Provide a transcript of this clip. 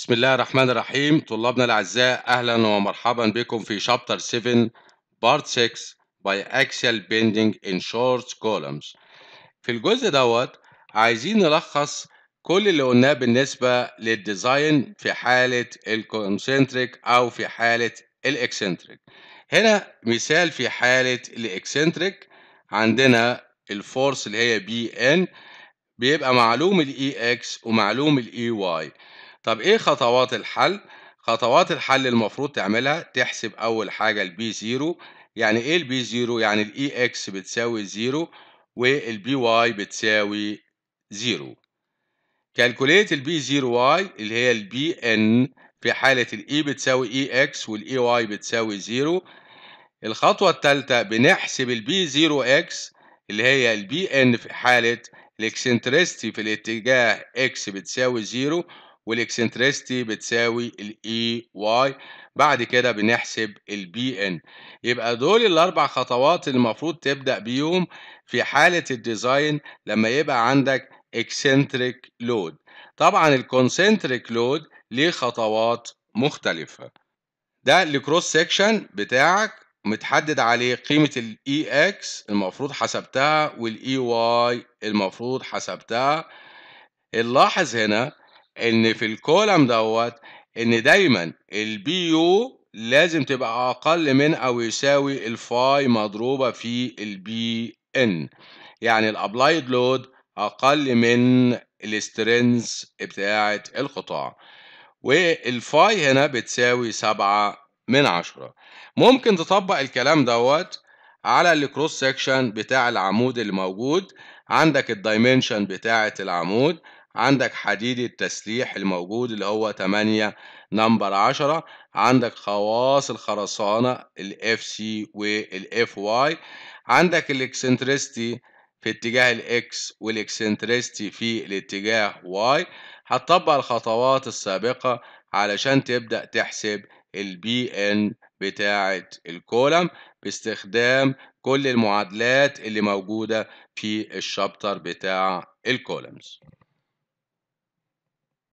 بسم الله الرحمن الرحيم طلابنا الأعزاء أهلا ومرحبا بكم في شابتر 7 بارت 6 باي اكسل بيندنج ان شورت كولمز في الجزء دوت عايزين نلخص كل اللي قلناه بالنسبة للديزاين في حالة الكونسنتريك أو في حالة الإكسنتريك هنا مثال في حالة الإكسنتريك عندنا الفورس اللي هي بي إن بيبقى معلوم الإي إكس ومعلوم الإي واي طب إيه خطوات الحل؟ خطوات الحل المفروض تعملها تحسب أول حاجة البي زيرو يعني إيه البي زيرو؟ يعني الإي إكس بتساوي زيرو والبي واي بتساوي زيرو كالكوليت البي زيرو واي اللي هي البي إن في حالة الإي بتساوي إي إكس والإي واي بتساوي زيرو الخطوة الثالثة بنحسب البي زيرو إكس اللي هي البي إن في حالة الإكسنترستي في الاتجاه إكس بتساوي زيرو والاكسنتريستي بتساوي الاي واي e بعد كده بنحسب البي ان يبقى دول الاربع خطوات اللي المفروض تبدا بيهم في حاله الديزاين لما يبقى عندك اكسنتريك لود طبعا الكونسنتريك لود ليه خطوات مختلفه ده الكروس سيكشن بتاعك متحدد عليه قيمة الـ اكس e المفروض حسبتها والـ واي e المفروض حسبتها نلاحظ هنا ان في الكولم دوت ان دايما البي يو لازم تبقى اقل من او يساوي الفاي مضروبه في البي ان يعني الابلايد لود اقل من السترينز بتاعه القطاع والفاي هنا بتساوي سبعة من عشرة ممكن تطبق الكلام دوت على الكروس سكشن بتاع العمود اللي موجود عندك الدايمنشن بتاعه العمود عندك حديد التسليح الموجود اللي هو 8 نمبر 10 عندك خواص الخرسانة الاف سي والاف واي عندك الإكسنتريستي في اتجاه الاكس والإكسنتريستي في الاتجاه واي هتطبق الخطوات السابقة علشان تبدأ تحسب الـ ان بتاعة الكولم باستخدام كل المعادلات اللي موجودة في الشابتر بتاع الكولمز